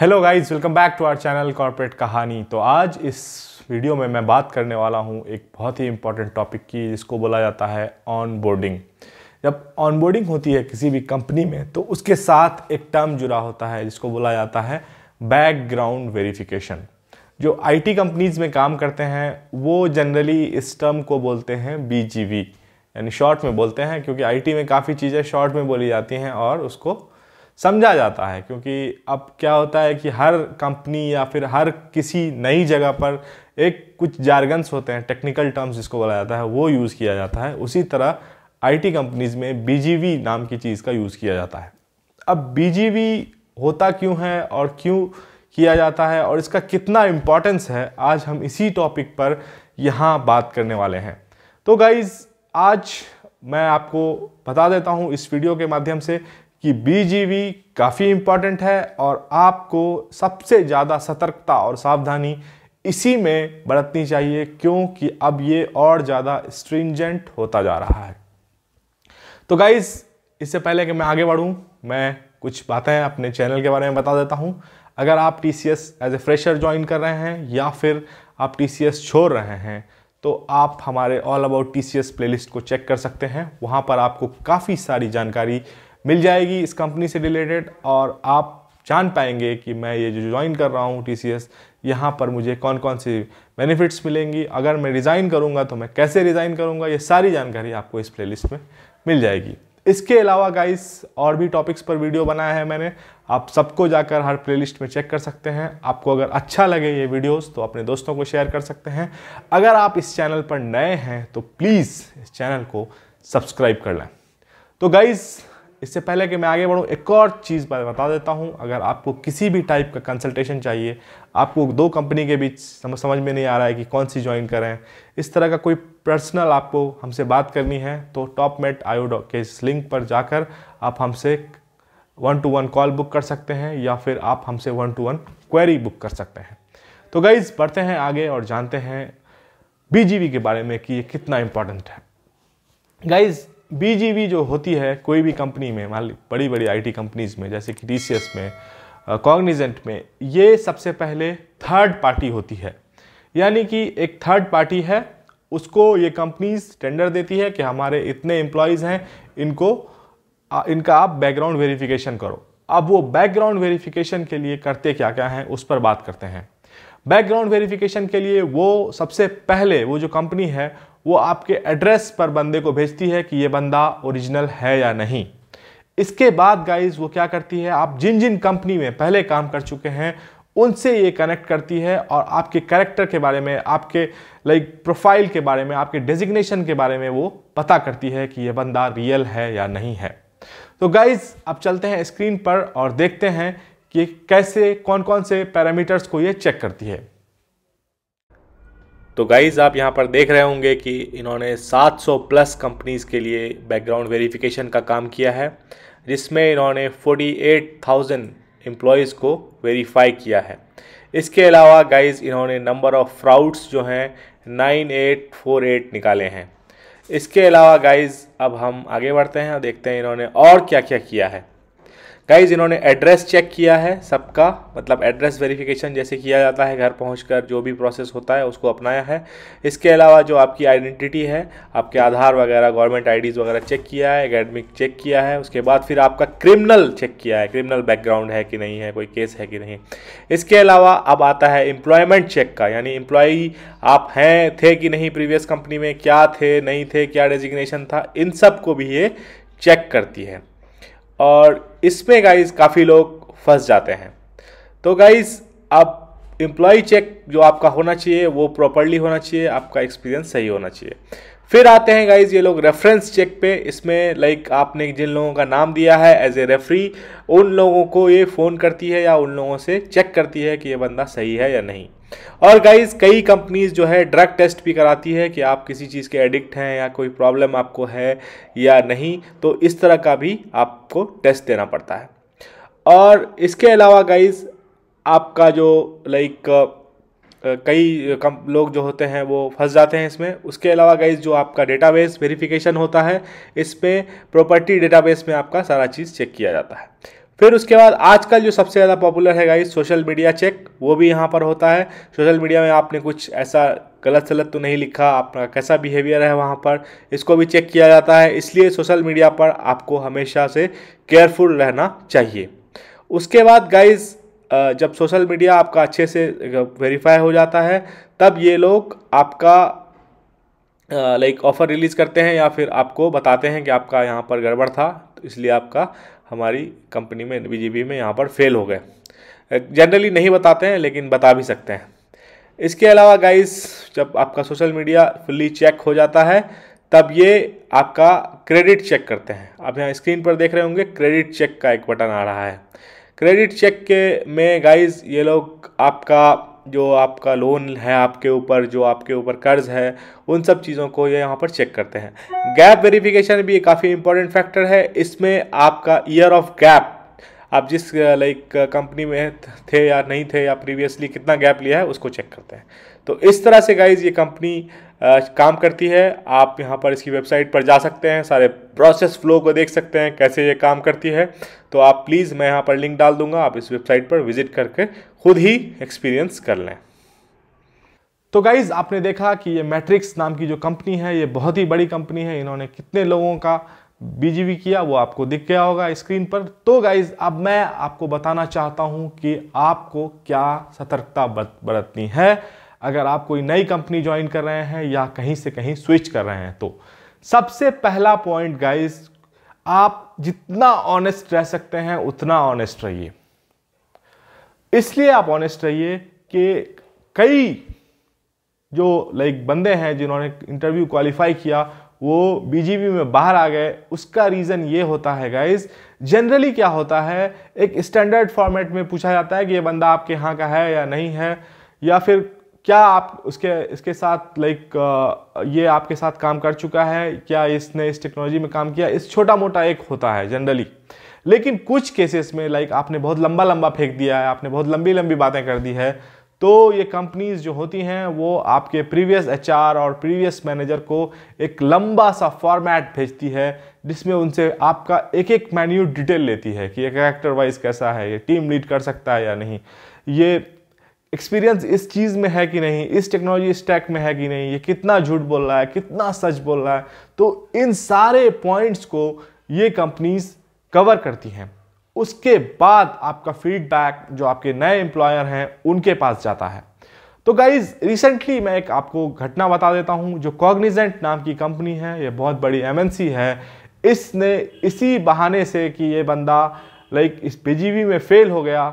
hello guys welcome back to our channel corporate Kahani तो आज इस वीडियो में मैं बात करने वाला हूं एक बहुत ही इंपॉर्टेंट टॉपिक की जिसको बोला जाता है ऑन बोर्डिंग जब ऑन बोर्डिंग होती है किसी भी कंपनी में तो उसके साथ एक टर्म जुड़ा होता है जिसको बोला जाता है बैकग्राउंड वेरिफिकेशन जो आई कंपनीज में काम करते हैं वो जनरली इस टर्म को बोलते हैं बी यानी शॉर्ट में बोलते हैं क्योंकि आई में काफ़ी चीज़ें शॉर्ट में बोली जाती हैं और उसको समझा जाता है क्योंकि अब क्या होता है कि हर कंपनी या फिर हर किसी नई जगह पर एक कुछ जारगन्स होते हैं टेक्निकल टर्म्स जिसको बोला जाता है वो यूज़ किया जाता है उसी तरह आईटी कंपनीज़ में बी नाम की चीज़ का यूज़ किया जाता है अब बी होता क्यों है और क्यों किया जाता है और इसका कितना इम्पोर्टेंस है आज हम इसी टॉपिक पर यहाँ बात करने वाले हैं तो गाइज़ आज मैं आपको बता देता हूँ इस वीडियो के माध्यम से कि बीजीवी काफ़ी इम्पॉर्टेंट है और आपको सबसे ज़्यादा सतर्कता और सावधानी इसी में बरतनी चाहिए क्योंकि अब ये और ज़्यादा स्ट्रिंजेंट होता जा रहा है तो गाइज़ इससे पहले कि मैं आगे बढ़ूँ मैं कुछ बातें अपने चैनल के बारे में बता देता हूँ अगर आप T C S as a fresher join कर रहे हैं या फिर आप टी सी एस छोड़ रहे हैं तो आप हमारे all about T C S list को चेक कर सकते हैं वहाँ पर आपको काफ़ी सारी जानकारी मिल जाएगी इस कंपनी से रिलेटेड और आप जान पाएंगे कि मैं ये जो ज्वाइन कर रहा हूँ टी सी एस यहाँ पर मुझे कौन कौन सी बेनिफिट्स मिलेंगी अगर मैं रिज़ाइन करूँगा तो मैं कैसे रिज़ाइन करूँगा ये सारी जानकारी आपको इस प्लेलिस्ट में मिल जाएगी इसके अलावा गाइस और भी टॉपिक्स पर वीडियो बनाया है मैंने आप सबको जाकर हर प्लेलिस्ट में चेक कर सकते हैं आपको अगर अच्छा लगे ये वीडियोस तो अपने दोस्तों को शेयर कर सकते हैं अगर आप इस चैनल पर नए हैं तो प्लीज़ इस चैनल को सब्सक्राइब कर लें तो गाइज़ इससे पहले कि मैं आगे बढ़ूँ एक और चीज़ पर बता देता हूँ अगर आपको किसी भी टाइप का कंसल्टेशन चाहिए आपको दो कंपनी के बीच समझ समझ में नहीं आ रहा है कि कौन सी ज्वाइन करें इस तरह का कोई पर्सनल आपको हमसे बात करनी है तो टॉप मेट आयो के इस लिंक पर जाकर आप हमसे one to one call book कर सकते हैं या फिर आप हमसे one to one query book कर सकते हैं तो गाइज बढ़ते हैं आगे और जानते हैं बी के बारे में कि ये कितना इम्पोर्टेंट है गाइज बीजीवी जो होती है कोई भी कंपनी में मान ली बड़ी बड़ी आईटी कंपनीज में जैसे कि टीसीएस में कॉग्निजेंट में ये सबसे पहले थर्ड पार्टी होती है यानी कि एक थर्ड पार्टी है उसको ये कंपनीज टेंडर देती है कि हमारे इतने एम्प्लॉयज़ हैं इनको इनका आप बैकग्राउंड वेरिफिकेशन करो अब वो बैकग्राउंड वेरिफिकेशन के लिए करते क्या क्या हैं उस पर बात करते हैं बैकग्राउंड वेरिफिकेशन के लिए वो सबसे पहले वो जो कंपनी है वो आपके एड्रेस पर बंदे को भेजती है कि ये बंदा ओरिजिनल है या नहीं इसके बाद गाइज वो क्या करती है आप जिन जिन कंपनी में पहले काम कर चुके हैं उनसे ये कनेक्ट करती है और आपके कैरेक्टर के बारे में आपके लाइक प्रोफाइल के बारे में आपके डेजिग्नेशन के बारे में वो पता करती है कि ये बंदा रियल है या नहीं है तो गाइज अब चलते हैं स्क्रीन पर और देखते हैं कि कैसे कौन कौन से पैरामीटर्स को ये चेक करती है तो गाइज़ आप यहाँ पर देख रहे होंगे कि इन्होंने 700 प्लस कंपनीज़ के लिए बैकग्राउंड वेरिफिकेशन का काम किया है जिसमें इन्होंने 48,000 एम्प्लॉयज़ को वेरीफाई किया है इसके अलावा गाइज़ इन्होंने नंबर ऑफ़ फ्राउड्स जो हैं 9848 निकाले हैं इसके अलावा गाइज़ अब हम आगे बढ़ते हैं और देखते हैं इन्होंने और क्या क्या किया है गाइज इन्होंने एड्रेस चेक किया है सबका मतलब एड्रेस वेरिफिकेशन जैसे किया जाता है घर पहुंचकर जो भी प्रोसेस होता है उसको अपनाया है इसके अलावा जो आपकी आइडेंटिटी है आपके आधार वगैरह गवर्नमेंट आईडीज़ वगैरह चेक किया है एकेडमिक चेक किया है उसके बाद फिर आपका क्रिमिनल चेक किया है क्रिमिनल बैकग्राउंड है कि नहीं है कोई केस है कि नहीं इसके अलावा अब आता है एम्प्लॉयमेंट चेक का यानी एम्प्लॉई आप हैं थे कि नहीं प्रीवियस कंपनी में क्या थे नहीं थे क्या डेजिग्नेशन था इन सब को भी ये चेक करती है और इसमें गाइज काफ़ी लोग फंस जाते हैं तो गाइज आप एम्प्लॉय चेक जो आपका होना चाहिए वो प्रॉपरली होना चाहिए आपका एक्सपीरियंस सही होना चाहिए फिर आते हैं गाइज ये लोग रेफरेंस चेक पे इसमें लाइक आपने जिन लोगों का नाम दिया है एज ए रेफरी उन लोगों को ये फ़ोन करती है या उन लोगों से चेक करती है कि ये बंदा सही है या नहीं और गाइज कई कंपनीज जो है ड्रग टेस्ट भी कराती है कि आप किसी चीज़ के एडिक्ट हैं या कोई प्रॉब्लम आपको है या नहीं तो इस तरह का भी आपको टेस्ट देना पड़ता है और इसके अलावा गाइज आपका जो लाइक कई कम लोग जो होते हैं वो फंस जाते हैं इसमें उसके अलावा गाइज जो आपका डेटाबेस वेरिफिकेशन होता है इसमें प्रॉपर्टी डेटाबेस में आपका सारा चीज़ चेक किया जाता है फिर उसके बाद आजकल जो सबसे ज़्यादा पॉपुलर है गाइस सोशल मीडिया चेक वो भी यहाँ पर होता है सोशल मीडिया में आपने कुछ ऐसा गलत सलत तो नहीं लिखा आपका कैसा बिहेवियर है वहाँ पर इसको भी चेक किया जाता है इसलिए सोशल मीडिया पर आपको हमेशा से केयरफुल रहना चाहिए उसके बाद गाइज़ जब सोशल मीडिया आपका अच्छे से वेरीफाई हो जाता है तब ये लोग आपका लाइक ऑफ़र रिलीज़ करते हैं या फिर आपको बताते हैं कि आपका यहाँ पर गड़बड़ था तो इसलिए आपका हमारी कंपनी में बीजेपी में यहाँ पर फेल हो गए जनरली नहीं बताते हैं लेकिन बता भी सकते हैं इसके अलावा गाइस जब आपका सोशल मीडिया फुल्ली चेक हो जाता है तब ये आपका क्रेडिट चेक करते हैं आप यहाँ स्क्रीन पर देख रहे होंगे क्रेडिट चेक का एक बटन आ रहा है क्रेडिट चेक के में गाइस ये लोग आपका जो आपका लोन है आपके ऊपर जो आपके ऊपर कर्ज है उन सब चीज़ों को ये यहाँ पर चेक करते हैं गैप वेरिफिकेशन भी काफ़ी इंपॉर्टेंट फैक्टर है इसमें आपका ईयर ऑफ गैप आप जिस लाइक कंपनी में थे या नहीं थे या प्रीवियसली कितना गैप लिया है उसको चेक करते हैं तो इस तरह से गाइज ये कंपनी काम करती है आप यहाँ पर इसकी वेबसाइट पर जा सकते हैं सारे प्रोसेस फ्लो को देख सकते हैं कैसे ये काम करती है तो आप प्लीज़ मैं यहाँ पर लिंक डाल दूंगा आप इस वेबसाइट पर विजिट करके खुद ही एक्सपीरियंस कर लें तो गाइज़ आपने देखा कि ये मैट्रिक्स नाम की जो कंपनी है ये बहुत ही बड़ी कंपनी है इन्होंने कितने लोगों का बीजीवी किया वो आपको दिख गया होगा स्क्रीन पर तो गाइज अब मैं आपको बताना चाहता हूं कि आपको क्या सतर्कता बरतनी है अगर आप कोई नई कंपनी ज्वाइन कर रहे हैं या कहीं से कहीं स्विच कर रहे हैं तो सबसे पहला पॉइंट गाइस आप जितना ऑनेस्ट रह सकते हैं उतना ऑनेस्ट रहिए इसलिए आप ऑनेस्ट रहिए कि कई जो लाइक बंदे हैं जिन्होंने इंटरव्यू क्वालिफाई किया वो बीजीबी में बाहर आ गए उसका रीज़न ये होता है गाइज जनरली क्या होता है एक स्टैंडर्ड फॉर्मेट में पूछा जाता है कि ये बंदा आपके यहाँ का है या नहीं है या फिर क्या आप उसके इसके साथ लाइक uh, ये आपके साथ काम कर चुका है क्या इसने इस टेक्नोलॉजी में काम किया इस छोटा मोटा एक होता है जनरली लेकिन कुछ केसेस में लाइक आपने बहुत लंबा लंबा फेंक दिया है आपने बहुत लंबी लंबी बातें कर दी है तो ये कंपनीज जो होती हैं वो आपके प्रीवियस एच और प्रीवियस मैनेजर को एक लंबा सा फॉर्मेट भेजती है जिसमें उनसे आपका एक एक मैन्यू डिटेल लेती है कि ये कैरेक्टर वाइज कैसा है ये टीम लीड कर सकता है या नहीं ये एक्सपीरियंस इस चीज़ में है कि नहीं इस टेक्नोलॉजी स्टैक में है कि नहीं ये कितना झूठ बोल रहा है कितना सच बोल रहा है तो इन सारे पॉइंट्स को ये कंपनीज कवर करती हैं उसके बाद आपका फीडबैक जो आपके नए एम्प्लॉयर हैं उनके पास जाता है तो गाइज रिसेंटली मैं एक आपको घटना बता देता हूँ जो कॉग्निजेंट नाम की कंपनी है ये बहुत बड़ी एम है इसने इसी बहाने से कि ये बंदा लाइक इस पीजीवी में फेल हो गया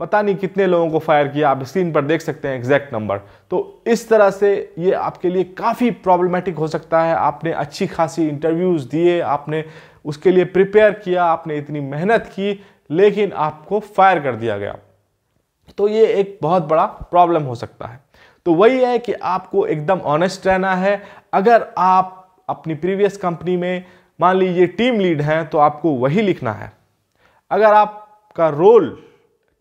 पता नहीं कितने लोगों को फायर किया आप स्क्रीन पर देख सकते हैं एग्जैक्ट नंबर तो इस तरह से ये आपके लिए काफ़ी प्रॉब्लमेटिक हो सकता है आपने अच्छी खासी इंटरव्यूज़ दिए आपने उसके लिए प्रिपेयर किया आपने इतनी मेहनत की लेकिन आपको फायर कर दिया गया तो ये एक बहुत बड़ा प्रॉब्लम हो सकता है तो वही है कि आपको एकदम ऑनेस्ट रहना है अगर आप अपनी प्रीवियस कंपनी में मान लीजिए टीम लीड हैं तो आपको वही लिखना है अगर आपका रोल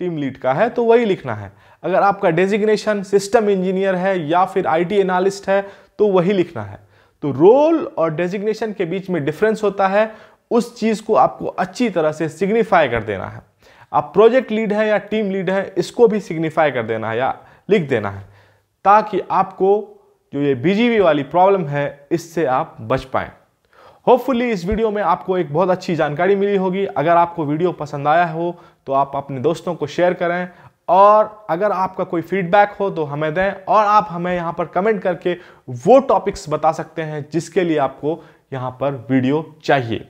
टीम लीड का है तो वही लिखना है अगर आपका डेजिग्नेशन सिस्टम इंजीनियर है या फिर आईटी एनालिस्ट है तो वही लिखना है तो रोल और डेजिग्नेशन के बीच में डिफरेंस होता है उस चीज़ को आपको अच्छी तरह से सिग्निफाई कर देना है आप प्रोजेक्ट लीड है या टीम लीड है इसको भी सिग्निफाई कर देना है या लिख देना है ताकि आपको जो ये बीजीवी वाली प्रॉब्लम है इससे आप बच पाएँ होपफुली इस वीडियो में आपको एक बहुत अच्छी जानकारी मिली होगी अगर आपको वीडियो पसंद आया हो तो आप अपने दोस्तों को शेयर करें और अगर आपका कोई फीडबैक हो तो हमें दें और आप हमें यहाँ पर कमेंट करके वो टॉपिक्स बता सकते हैं जिसके लिए आपको यहाँ पर वीडियो चाहिए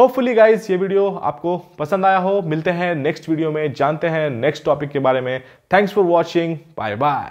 होपफुली गाइज ये वीडियो आपको पसंद आया हो मिलते हैं नेक्स्ट वीडियो में जानते हैं नेक्स्ट टॉपिक के बारे में thanks for watching bye bye